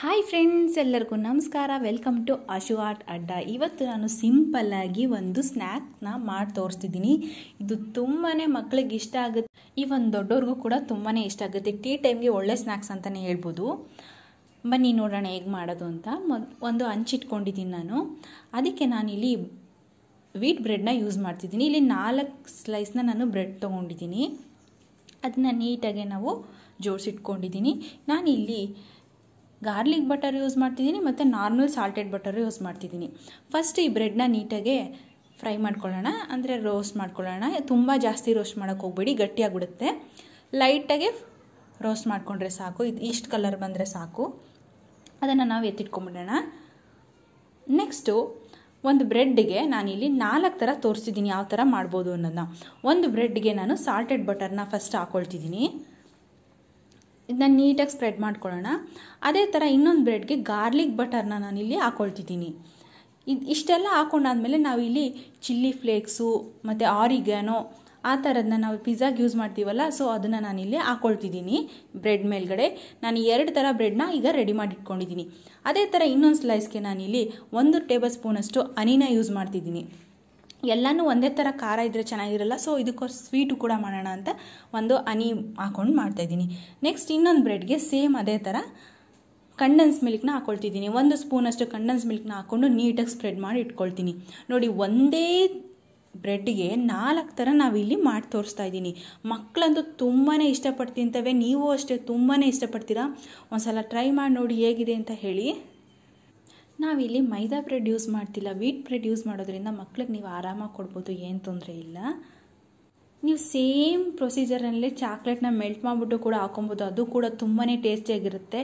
hi friends ಎಲ್ಲರಿಗೂ ನಮಸ್ಕಾರ welcome to ಅಶು art ಅಡ್ಡ ಇವತ್ತು ನಾನು ಸಿಂಪಲ್ಲಾಗಿ ಒಂದು ಸ್ನ್ಯಾಕ್ನ ಮಾಡಿ ತೋರಿಸ್ತಿದ್ದೀನಿ ಇದು ತುಂಬಾ ಮಕ್ಕಳಿಗೆ ಇಷ್ಟ ಆಗುತ್ತೆ ಈ ಒಂದು ದೊಡ್ಡವ್ರಿಗೂ ಕೂಡ ತುಂಬಾ ಇಷ್ಟ ಆಗುತ್ತೆ ಟೀ ಟೈಮ್ಗೆ ಒಳ್ಳೆ ಸ್ನ್ಯಾಕ್ಸ್ ಅಂತಲೇ ಹೇಳ್ಬೋದು ಬನ್ನಿ ನೋಡೋಣ ಹೇಗೆ ಮಾಡೋದು ಅಂತ ಒಂದು ಹಂಚಿಟ್ಕೊಂಡಿದ್ದೀನಿ ನಾನು ಅದಕ್ಕೆ ನಾನಿಲ್ಲಿ ವೀಟ್ ಬ್ರೆಡ್ನ ಯೂಸ್ ಮಾಡ್ತಿದ್ದೀನಿ ಇಲ್ಲಿ ನಾಲ್ಕು ಸ್ಲೈಸ್ನ ನಾನು ಬ್ರೆಡ್ ತೊಗೊಂಡಿದ್ದೀನಿ ಅದನ್ನ ನೀಟಾಗಿ ನಾವು ಜೋಡಿಸಿಟ್ಕೊಂಡಿದ್ದೀನಿ ನಾನಿಲ್ಲಿ ಗಾರ್ಲಿಕ್ ಬಟರ್ ಯೂಸ್ ಮಾಡ್ತಿದ್ದೀನಿ ಮತ್ತು ನಾರ್ಮಲ್ ಸಾಲ್ಟೆಡ್ ಬಟರ್ ಯೂಸ್ ಮಾಡ್ತಿದ್ದೀನಿ ಫಸ್ಟ್ ಈ ಬ್ರೆಡ್ನ ನೀಟಾಗೆ ಫ್ರೈ ಮಾಡ್ಕೊಳ್ಳೋಣ ಅಂದರೆ ರೋಸ್ಟ್ ಮಾಡ್ಕೊಳ್ಳೋಣ ತುಂಬ ಜಾಸ್ತಿ ರೋಸ್ಟ್ ಮಾಡೋಕೆ ಹೋಗ್ಬೇಡಿ ಗಟ್ಟಿಯಾಗಿಬಿಡುತ್ತೆ ಲೈಟಾಗೆ ರೋಸ್ಟ್ ಮಾಡಿಕೊಂಡ್ರೆ ಸಾಕು ಇದು ಇಷ್ಟು ಕಲರ್ ಬಂದರೆ ಸಾಕು ಅದನ್ನು ನಾವು ಎತ್ತಿಟ್ಕೊಂಬಿಡೋಣ ನೆಕ್ಸ್ಟು ಒಂದು ಬ್ರೆಡ್ಗೆ ನಾನಿಲ್ಲಿ ನಾಲ್ಕು ಥರ ತೋರಿಸಿದ್ದೀನಿ ಯಾವ ಥರ ಮಾಡ್ಬೋದು ಅನ್ನೋದನ್ನ ಒಂದು ಬ್ರೆಡ್ಗೆ ನಾನು ಸಾಲ್ಟೆಡ್ ಬಟರ್ನ ಫಸ್ಟ್ ಹಾಕ್ಕೊಳ್ತಿದ್ದೀನಿ ಇದನ್ನ ನೀಟಾಗಿ ಸ್ಪ್ರೆಡ್ ಮಾಡ್ಕೊಳ್ಳೋಣ ಅದೇ ಥರ ಇನ್ನೊಂದು ಬ್ರೆಡ್ಗೆ ಗಾರ್ಲಿಕ್ ಬಟರ್ನ ಇಲ್ಲಿ ಹಾಕೊಳ್ತಿದ್ದೀನಿ ಇದು ಇಷ್ಟೆಲ್ಲ ಹಾಕೊಂಡಾದ್ಮೇಲೆ ನಾವಿಲ್ಲಿ ಚಿಲ್ಲಿ ಫ್ಲೇಕ್ಸು ಮತ್ತು ಆರಿಗ್ಯಾನೋ ಆ ಥರದನ್ನ ನಾವು ಪಿಜ್ಜಾಗೆ ಯೂಸ್ ಮಾಡ್ತೀವಲ್ಲ ಸೊ ಅದನ್ನು ನಾನಿಲ್ಲಿ ಹಾಕೊಳ್ತಿದ್ದೀನಿ ಬ್ರೆಡ್ ಮೇಲ್ಗಡೆ ನಾನು ಎರಡು ಥರ ಬ್ರೆಡ್ನ ಈಗ ರೆಡಿ ಮಾಡಿಟ್ಕೊಂಡಿದ್ದೀನಿ ಅದೇ ಥರ ಇನ್ನೊಂದು ಸ್ಲೈಸ್ಗೆ ನಾನಿಲ್ಲಿ ಒಂದು ಟೇಬಲ್ ಸ್ಪೂನಷ್ಟು ಹನಿನ ಯೂಸ್ ಮಾಡ್ತಿದ್ದೀನಿ ಎಲ್ಲನೂ ಒಂದೇ ಥರ ಖಾರ ಇದ್ದರೆ ಚೆನ್ನಾಗಿರಲ್ಲ ಸೊ ಇದಕ್ಕೋಸ್ ಸ್ವೀಟು ಕೂಡ ಮಾಡೋಣ ಅಂತ ಒಂದು ಹನಿ ಹಾಕ್ಕೊಂಡು ಮಾಡ್ತಾಯಿದ್ದೀನಿ ನೆಕ್ಸ್ಟ್ ಇನ್ನೊಂದು ಬ್ರೆಡ್ಗೆ ಸೇಮ್ ಅದೇ ಥರ ಕಂಡೆನ್ಸ್ ಮಿಲ್ಕ್ನ ಹಾಕ್ಕೊಳ್ತಿದ್ದೀನಿ ಒಂದು ಸ್ಪೂನಷ್ಟು ಕಂಡೆನ್ಸ್ ಮಿಲ್ಕ್ನ ಹಾಕ್ಕೊಂಡು ನೀಟಾಗಿ ಸ್ಪ್ರೆಡ್ ಮಾಡಿ ಇಟ್ಕೊಳ್ತೀನಿ ನೋಡಿ ಒಂದೇ ಬ್ರೆಡ್ಗೆ ನಾಲ್ಕು ಥರ ನಾವಿಲ್ಲಿ ಮಾಡಿ ತೋರಿಸ್ತಾ ಇದ್ದೀನಿ ಮಕ್ಕಳಂತೂ ತುಂಬಾ ಇಷ್ಟಪಡ್ತೀನಿ ನೀವು ಅಷ್ಟೇ ತುಂಬಾ ಇಷ್ಟಪಡ್ತೀರಾ ಒಂದು ಸಲ ಟ್ರೈ ಮಾಡಿ ನೋಡಿ ಹೇಗಿದೆ ಅಂತ ಹೇಳಿ ನಾವಿಲ್ಲಿ ಮೈದಾ ಬ್ರೆಡ್ ಯೂಸ್ ಮಾಡ್ತಿಲ್ಲ ವೀಟ್ ಬ್ರೆಡ್ ಯೂಸ್ ಮಾಡೋದ್ರಿಂದ ಮಕ್ಳಿಗೆ ನೀವು ಆರಾಮಾಗಿ ಕೊಡ್ಬೋದು ಏನು ತೊಂದರೆ ಇಲ್ಲ ನೀವು ಸೇಮ್ ಪ್ರೊಸೀಜರ್ನಲ್ಲಿ ಚಾಕ್ಲೇಟ್ನ ಮೆಲ್ಟ್ ಮಾಡಿಬಿಟ್ಟು ಕೂಡ ಹಾಕೊಬೋದು ಅದು ಕೂಡ ತುಂಬಾ ಟೇಸ್ಟಿಯಾಗಿರುತ್ತೆ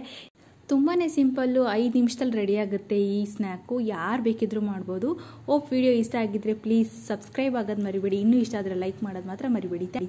ತುಂಬಾ ಸಿಂಪಲ್ಲು ಐದು ನಿಮಿಷದಲ್ಲಿ ರೆಡಿ ಆಗುತ್ತೆ ಈ ಸ್ನ್ಯಾಕು ಯಾರು ಬೇಕಿದ್ರೂ ಮಾಡ್ಬೋದು ಓಪ್ ವಿಡಿಯೋ ಇಷ್ಟ ಆಗಿದ್ರೆ ಪ್ಲೀಸ್ ಸಬ್ಸ್ಕ್ರೈಬ್ ಆಗೋದು ಮರಿಬೇಡಿ ಇನ್ನೂ ಇಷ್ಟ ಆದರೆ ಲೈಕ್ ಮಾಡೋದು ಮಾತ್ರ ಮರಿಬೇಡಿ